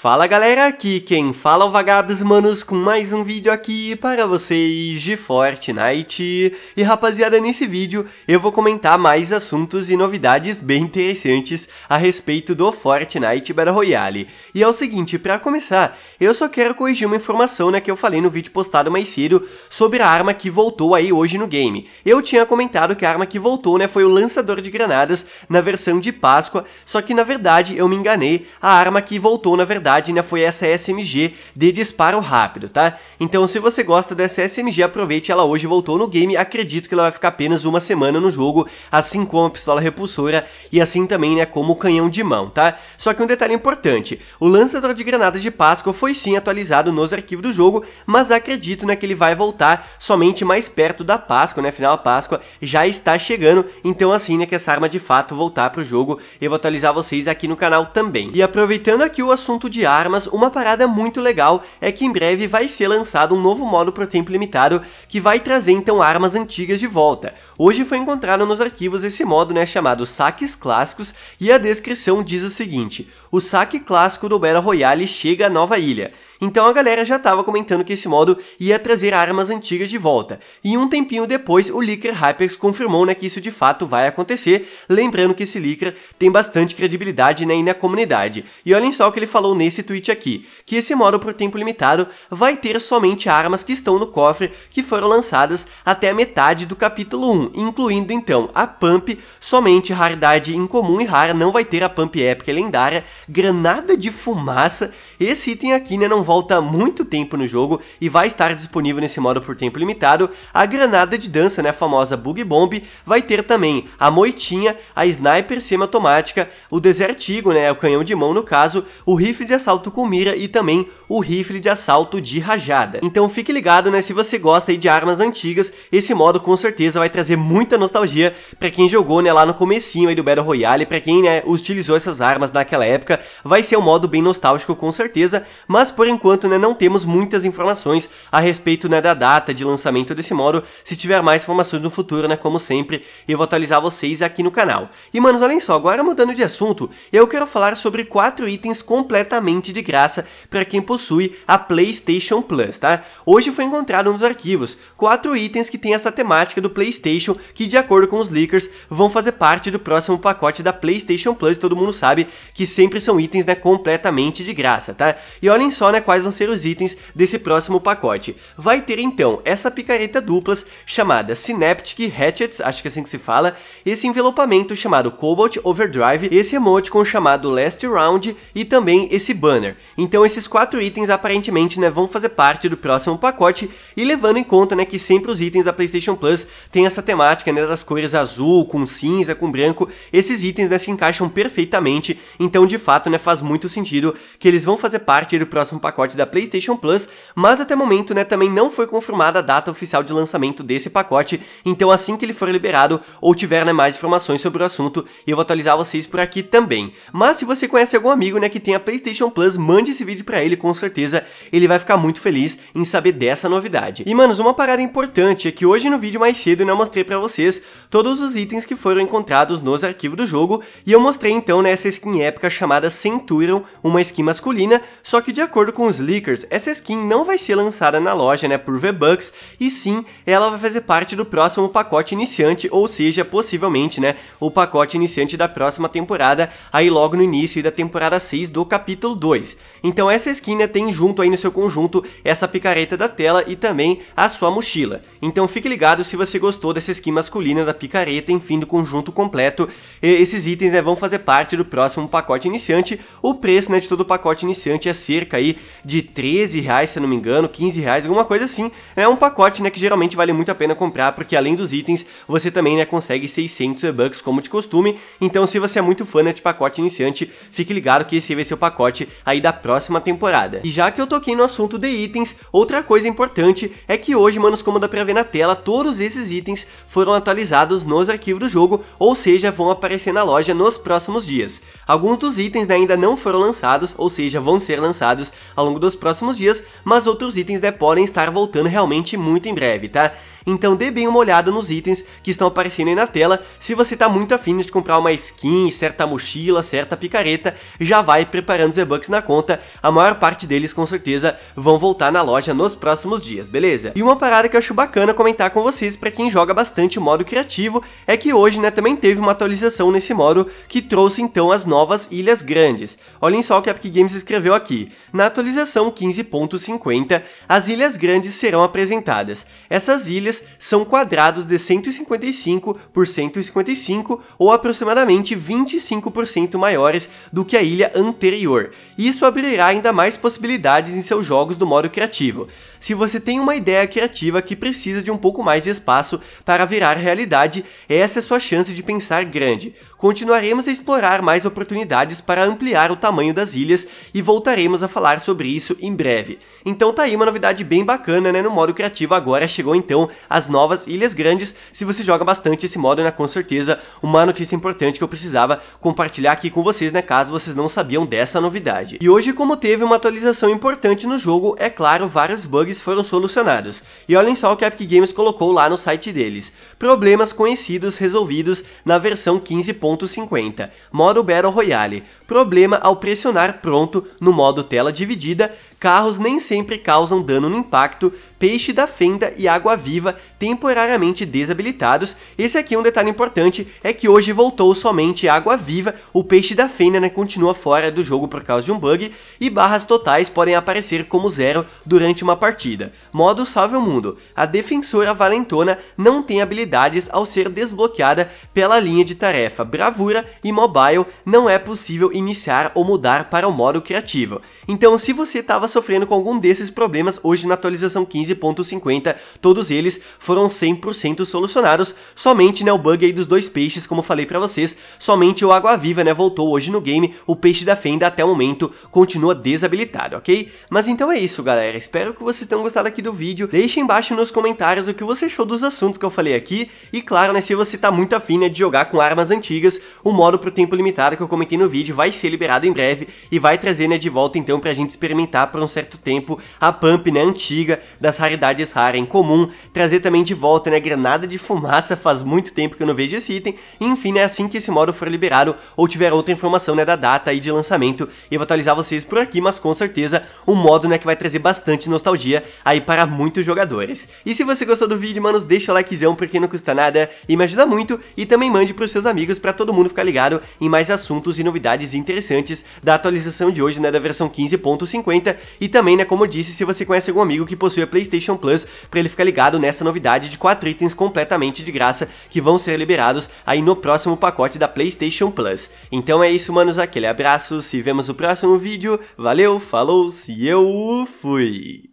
Fala galera, aqui quem fala é o Vagabos Manos com mais um vídeo aqui para vocês de Fortnite. E rapaziada, nesse vídeo eu vou comentar mais assuntos e novidades bem interessantes a respeito do Fortnite Battle Royale. E é o seguinte, para começar, eu só quero corrigir uma informação né, que eu falei no vídeo postado mais cedo sobre a arma que voltou aí hoje no game. Eu tinha comentado que a arma que voltou né, foi o lançador de granadas na versão de Páscoa, só que na verdade eu me enganei, a arma que voltou na verdade verdade, né, foi essa SMG de disparo rápido, tá? Então, se você gosta dessa SMG, aproveite, ela hoje voltou no game, acredito que ela vai ficar apenas uma semana no jogo, assim como a pistola repulsora e assim também, né, como o canhão de mão, tá? Só que um detalhe importante, o lançador de granadas de Páscoa foi sim atualizado nos arquivos do jogo, mas acredito, né, que ele vai voltar somente mais perto da Páscoa, né, afinal a Páscoa já está chegando, então assim, né, que essa arma de fato voltar pro jogo, eu vou atualizar vocês aqui no canal também. E aproveitando aqui o assunto de de armas, uma parada muito legal é que em breve vai ser lançado um novo modo para o tempo limitado que vai trazer então armas antigas de volta. Hoje foi encontrado nos arquivos esse modo, né, chamado Saques Clássicos, e a descrição diz o seguinte: o saque clássico do Battle Royale chega à nova ilha. Então a galera já estava comentando que esse modo ia trazer armas antigas de volta. E um tempinho depois, o Leaker Hypex confirmou né, que isso de fato vai acontecer, lembrando que esse Leaker tem bastante credibilidade né, na comunidade. E olhem só o que ele falou nesse tweet aqui, que esse modo por tempo limitado vai ter somente armas que estão no cofre que foram lançadas até a metade do capítulo 1, incluindo então a Pump, somente raridade incomum e rara, não vai ter a Pump épica e lendária, granada de fumaça, esse item aqui né, não volta muito tempo no jogo e vai estar disponível nesse modo por tempo limitado. A granada de dança, né, a famosa Bug Bomb, vai ter também a moitinha, a sniper semiautomática, o Desert Eagle, né, o canhão de mão no caso, o rifle de assalto com mira e também o rifle de assalto de rajada. Então fique ligado, né, se você gosta de armas antigas, esse modo com certeza vai trazer muita nostalgia para quem jogou, né, lá no comecinho aí do Battle Royale, para quem, né, utilizou essas armas naquela época, vai ser um modo bem nostálgico com certeza, mas por enquanto né, não temos muitas informações a respeito né, da data de lançamento desse modo. Se tiver mais informações no futuro, né, como sempre, eu vou atualizar vocês aqui no canal. E manos, olhem só, agora mudando de assunto, eu quero falar sobre quatro itens completamente de graça para quem possui a PlayStation Plus, tá? Hoje foi encontrado nos arquivos quatro itens que têm essa temática do PlayStation que, de acordo com os leakers, vão fazer parte do próximo pacote da PlayStation Plus. Todo mundo sabe que sempre são itens né, completamente de graça, tá? E olhem só, né? quais vão ser os itens desse próximo pacote. Vai ter então essa picareta duplas chamada Synaptic Hatchets, acho que é assim que se fala, esse envelopamento chamado Cobalt Overdrive, esse emoticon chamado Last Round e também esse banner. Então esses quatro itens aparentemente né, vão fazer parte do próximo pacote e levando em conta né, que sempre os itens da PlayStation Plus têm essa temática né, das cores azul com cinza com branco, esses itens né, se encaixam perfeitamente, então de fato né, faz muito sentido que eles vão fazer parte do próximo pacote pacote da PlayStation Plus, mas até o momento né, também não foi confirmada a data oficial de lançamento desse pacote, então assim que ele for liberado ou tiver né, mais informações sobre o assunto, eu vou atualizar vocês por aqui também. Mas se você conhece algum amigo né, que tem a PlayStation Plus, mande esse vídeo para ele, com certeza ele vai ficar muito feliz em saber dessa novidade. E manos, uma parada importante é que hoje no vídeo mais cedo né, eu mostrei para vocês todos os itens que foram encontrados nos arquivos do jogo, e eu mostrei então nessa né, skin épica chamada Centurion, uma skin masculina, só que de acordo com com os leakers, essa skin não vai ser lançada na loja né, por V-Bucks, e sim, ela vai fazer parte do próximo pacote iniciante, ou seja, possivelmente né, o pacote iniciante da próxima temporada, aí logo no início da temporada 6 do capítulo 2. Então essa skin né, tem junto aí no seu conjunto essa picareta da tela e também a sua mochila. Então fique ligado se você gostou dessa skin masculina da picareta, enfim, do conjunto completo. E esses itens né, vão fazer parte do próximo pacote iniciante. O preço né, de todo o pacote iniciante é cerca aí de 13 reais, se eu não me engano, 15 reais, alguma coisa assim. É um pacote, né, que geralmente vale muito a pena comprar, porque além dos itens, você também, né, consegue 600 e-bucks como de costume. Então, se você é muito fã né, de pacote iniciante, fique ligado que esse vai ser o pacote aí da próxima temporada. E já que eu toquei no assunto de itens, outra coisa importante é que hoje, manos, como dá pra ver na tela, todos esses itens foram atualizados nos arquivos do jogo, ou seja, vão aparecer na loja nos próximos dias. Alguns dos itens né, ainda não foram lançados, ou seja, vão ser lançados ao longo dos próximos dias, mas outros itens né, podem estar voltando realmente muito em breve, tá? Então dê bem uma olhada nos itens que estão aparecendo aí na tela, se você está muito afim de comprar uma skin, certa mochila, certa picareta, já vai preparando os e-bucks na conta, a maior parte deles com certeza vão voltar na loja nos próximos dias, beleza? E uma parada que eu acho bacana comentar com vocês para quem joga bastante o modo criativo, é que hoje né, também teve uma atualização nesse modo que trouxe então as novas Ilhas Grandes. Olhem só o que a Epic Games escreveu aqui. Na atualização 15.50, as Ilhas Grandes serão apresentadas. Essas ilhas são quadrados de 155 por 155, ou aproximadamente 25% maiores do que a ilha anterior. Isso abrirá ainda mais possibilidades em seus jogos do modo criativo. Se você tem uma ideia criativa que precisa de um pouco mais de espaço para virar realidade, essa é sua chance de pensar grande. Continuaremos a explorar mais oportunidades para ampliar o tamanho das ilhas e voltaremos a falar sobre isso em breve. Então tá aí uma novidade bem bacana né, no modo criativo agora chegou então as novas Ilhas Grandes. Se você joga bastante esse modo, né, com certeza uma notícia importante que eu precisava compartilhar aqui com vocês, né, caso vocês não sabiam dessa novidade. E hoje, como teve uma atualização importante no jogo, é claro, vários bugs foram solucionados. E olhem só o que a Epic Games colocou lá no site deles. Problemas conhecidos resolvidos na versão 15.50. Modo Battle Royale. Problema ao pressionar pronto no modo tela dividida. Carros nem sempre causam dano no impacto. Peixe da fenda e água viva ativa temporariamente desabilitados. Esse aqui é um detalhe importante, é que hoje voltou somente Água Viva, o peixe da Fênia né, continua fora do jogo por causa de um bug, e barras totais podem aparecer como zero durante uma partida. Modo Salve o Mundo, a defensora valentona não tem habilidades ao ser desbloqueada pela linha de tarefa Bravura e Mobile, não é possível iniciar ou mudar para o modo criativo. Então se você estava sofrendo com algum desses problemas hoje na atualização 15.50, todos eles deles foram 100% solucionados, somente né, o bug aí dos dois peixes, como falei para vocês, somente o água-viva né, voltou hoje no game, o peixe da fenda até o momento continua desabilitado, ok? Mas então é isso galera, espero que vocês tenham gostado aqui do vídeo, deixe embaixo nos comentários o que você achou dos assuntos que eu falei aqui, e claro né, se você tá muito afim né, de jogar com armas antigas, o modo pro tempo limitado que eu comentei no vídeo vai ser liberado em breve, e vai trazer né, de volta então pra gente experimentar por um certo tempo a pump né, antiga das raridades raras em comum, trazendo trazer também de volta, né, granada de fumaça, faz muito tempo que eu não vejo esse item, e, enfim, né, assim que esse modo for liberado ou tiver outra informação, né, da data aí de lançamento, eu vou atualizar vocês por aqui, mas com certeza um modo, né, que vai trazer bastante nostalgia aí para muitos jogadores. E se você gostou do vídeo, manos, deixa o likezão porque não custa nada e me ajuda muito, e também mande pros seus amigos para todo mundo ficar ligado em mais assuntos e novidades interessantes da atualização de hoje, né, da versão 15.50, e também, né, como eu disse, se você conhece algum amigo que possui a PlayStation Plus, para ele ficar ligado nessa essa novidade de quatro itens completamente de graça que vão ser liberados aí no próximo pacote da PlayStation Plus. Então é isso, manos, aquele abraço, se vemos no próximo vídeo, valeu, falou, se eu fui!